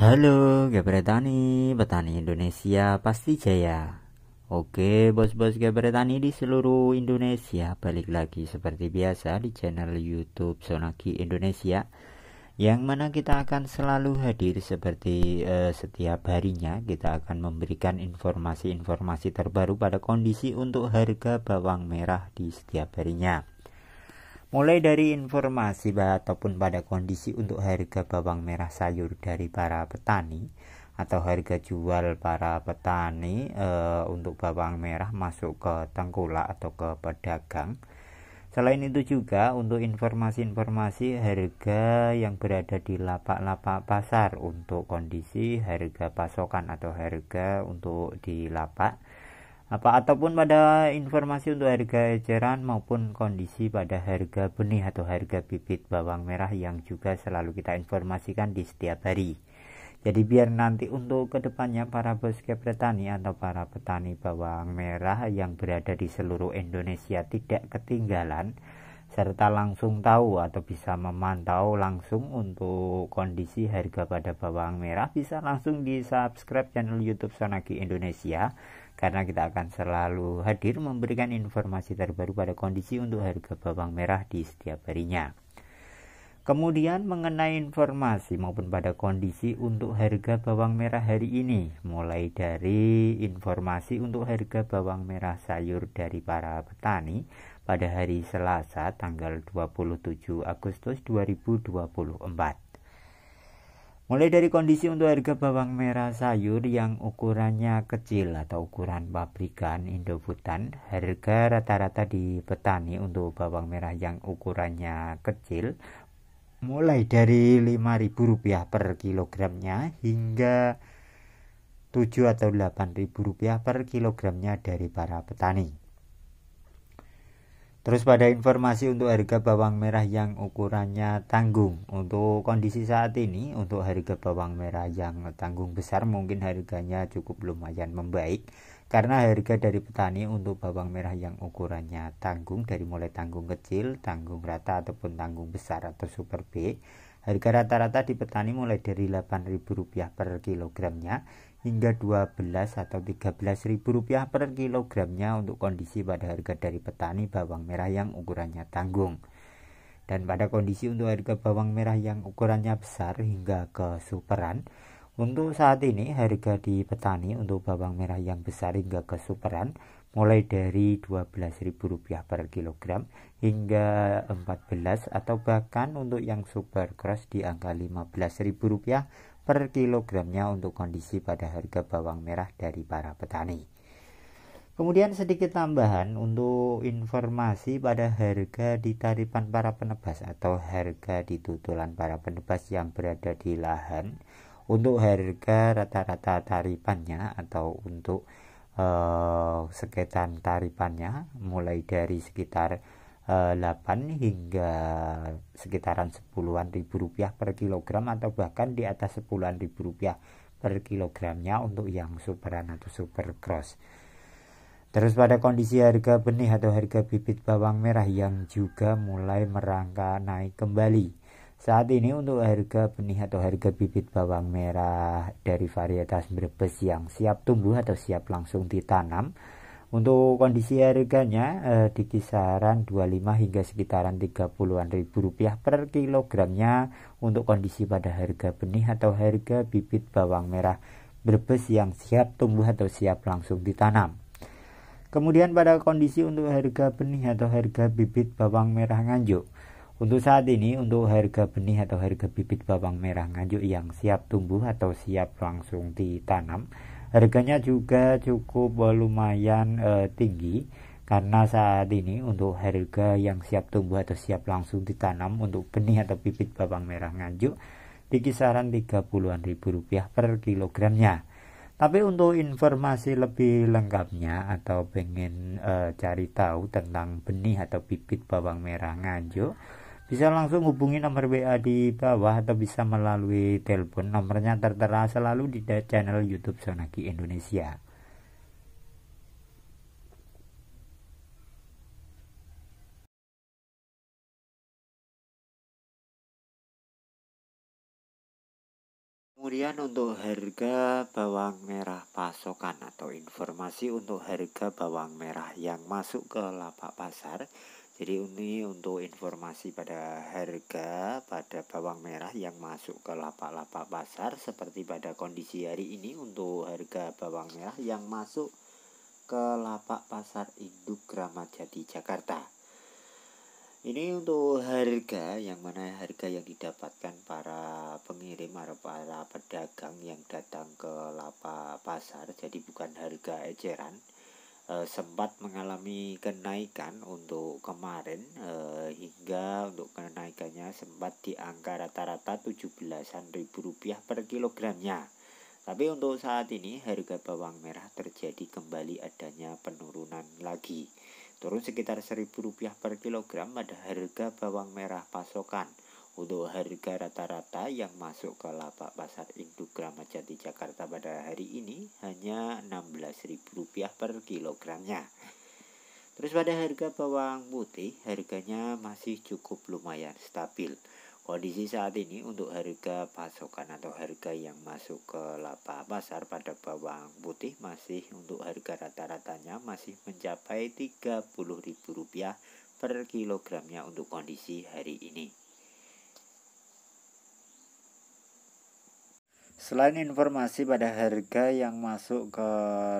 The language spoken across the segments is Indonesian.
Halo Gabretani, petani Indonesia pasti jaya. Oke, bos-bos Gabretani di seluruh Indonesia balik lagi seperti biasa di channel YouTube Sonaki Indonesia yang mana kita akan selalu hadir seperti eh, setiap harinya kita akan memberikan informasi-informasi terbaru pada kondisi untuk harga bawang merah di setiap harinya mulai dari informasi ataupun pada kondisi untuk harga bawang merah sayur dari para petani atau harga jual para petani e, untuk bawang merah masuk ke tengkulak atau ke pedagang. Selain itu juga untuk informasi-informasi harga yang berada di lapak-lapak pasar untuk kondisi harga pasokan atau harga untuk di lapak apa ataupun pada informasi untuk harga eceran maupun kondisi pada harga benih atau harga bibit bawang merah yang juga selalu kita informasikan di setiap hari. Jadi biar nanti untuk kedepannya para bos petani atau para petani bawang merah yang berada di seluruh Indonesia tidak ketinggalan serta langsung tahu atau bisa memantau langsung untuk kondisi harga pada bawang merah bisa langsung di subscribe channel YouTube Sonaki Indonesia karena kita akan selalu hadir memberikan informasi terbaru pada kondisi untuk harga bawang merah di setiap harinya. Kemudian mengenai informasi maupun pada kondisi untuk harga bawang merah hari ini, mulai dari informasi untuk harga bawang merah sayur dari para petani pada hari Selasa tanggal 27 Agustus 2024. Mulai dari kondisi untuk harga bawang merah sayur yang ukurannya kecil atau ukuran pabrikan Indobutan, harga rata-rata di petani untuk bawang merah yang ukurannya kecil mulai dari Rp5.000 per kilogramnya hingga Rp7.000 atau 8.000 per kilogramnya dari para petani. Terus pada informasi untuk harga bawang merah yang ukurannya tanggung Untuk kondisi saat ini untuk harga bawang merah yang tanggung besar mungkin harganya cukup lumayan membaik Karena harga dari petani untuk bawang merah yang ukurannya tanggung Dari mulai tanggung kecil, tanggung rata ataupun tanggung besar atau super B Harga rata-rata di petani mulai dari Rp8.000 per kilogramnya hingga 12 atau 13 ribu rupiah per kilogramnya untuk kondisi pada harga dari petani bawang merah yang ukurannya tanggung dan pada kondisi untuk harga bawang merah yang ukurannya besar hingga ke superan untuk saat ini harga di petani untuk bawang merah yang besar hingga ke superan mulai dari rp rupiah per kilogram hingga 14 atau bahkan untuk yang super cross di angka rp rupiah per kilogramnya untuk kondisi pada harga bawang merah dari para petani. Kemudian sedikit tambahan untuk informasi pada harga di tarifan para penebas atau harga di tutulan para penebas yang berada di lahan untuk harga rata-rata tarifannya atau untuk uh, sekitar tarifannya mulai dari sekitar 8 eh, hingga sekitaran 10 ribu rupiah per kilogram atau bahkan di atas 10 ribu rupiah per kilogramnya untuk yang superan atau super cross. Terus pada kondisi harga benih atau harga bibit bawang merah yang juga mulai merangka naik kembali. Saat ini untuk harga benih atau harga bibit bawang merah dari varietas Brebes yang siap tumbuh atau siap langsung ditanam untuk kondisi harganya eh, di kisaran 25 hingga sekitaran 30-an ribu rupiah per kilogramnya untuk kondisi pada harga benih atau harga bibit bawang merah berbes yang siap tumbuh atau siap langsung ditanam. Kemudian pada kondisi untuk harga benih atau harga bibit bawang merah nganjuk. Untuk saat ini untuk harga benih atau harga bibit bawang merah nganjuk yang siap tumbuh atau siap langsung ditanam Harganya juga cukup eh, lumayan uh, tinggi karena saat ini untuk harga yang siap tumbuh atau siap langsung ditanam untuk benih atau bibit bawang merah nganjuk di kisaran 30-an ribu rupiah per kilogramnya. Tapi untuk informasi lebih lengkapnya atau pengen uh, cari tahu tentang benih atau bibit bawang merah nganjuk bisa langsung hubungi nomor WA di bawah atau bisa melalui telepon nomornya tertera selalu di channel YouTube Sonaki Indonesia Kemudian untuk harga bawang merah pasokan atau informasi untuk harga bawang merah yang masuk ke lapak pasar jadi ini untuk informasi pada harga pada bawang merah yang masuk ke lapak-lapak pasar seperti pada kondisi hari ini untuk harga bawang merah yang masuk ke lapak pasar induk Ramadjati Jati Jakarta. Ini untuk harga yang mana harga yang didapatkan para pengirim atau para pedagang yang datang ke lapak pasar jadi bukan harga eceran Eh, sempat mengalami kenaikan untuk kemarin eh, hingga untuk kenaikannya sempat di angka rata-rata 17-an ribu rupiah per kilogramnya. Tapi untuk saat ini harga bawang merah terjadi kembali adanya penurunan lagi. Turun sekitar seribu rupiah per kilogram pada harga bawang merah pasokan untuk harga rata-rata yang masuk ke lapak pasar induk Jati Jakarta pada hari ini hanya Rp16.000 per kilogramnya. Terus pada harga bawang putih harganya masih cukup lumayan stabil. Kondisi saat ini untuk harga pasokan atau harga yang masuk ke lapak pasar pada bawang putih masih untuk harga rata-ratanya masih mencapai Rp30.000 per kilogramnya untuk kondisi hari ini. Selain informasi pada harga yang masuk ke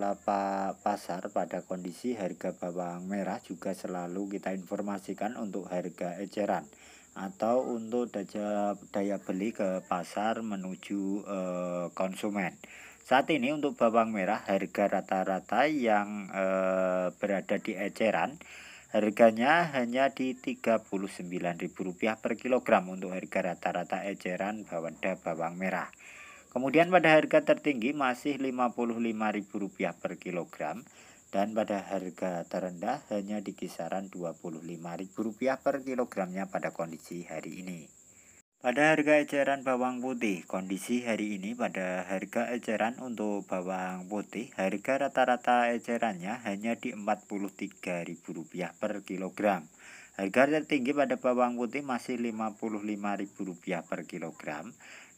lapak pasar pada kondisi harga bawang merah juga selalu kita informasikan untuk harga eceran atau untuk daya, beli ke pasar menuju eh, konsumen. Saat ini untuk bawang merah harga rata-rata yang eh, berada di eceran harganya hanya di Rp39.000 per kilogram untuk harga rata-rata eceran bawang eh, merah. Kemudian pada harga tertinggi masih Rp55.000 per kilogram dan pada harga terendah hanya di kisaran Rp25.000 per kilogramnya pada kondisi hari ini. Pada harga eceran bawang putih, kondisi hari ini pada harga eceran untuk bawang putih, harga rata-rata ecerannya hanya di Rp43.000 per kilogram. Harga tertinggi pada bawang putih masih Rp55.000 per kilogram